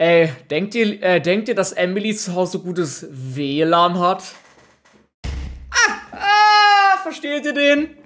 Ey, denkt ihr, äh, denkt ihr, dass Emily zu Hause gutes WLAN hat? Ah, ah, versteht ihr den?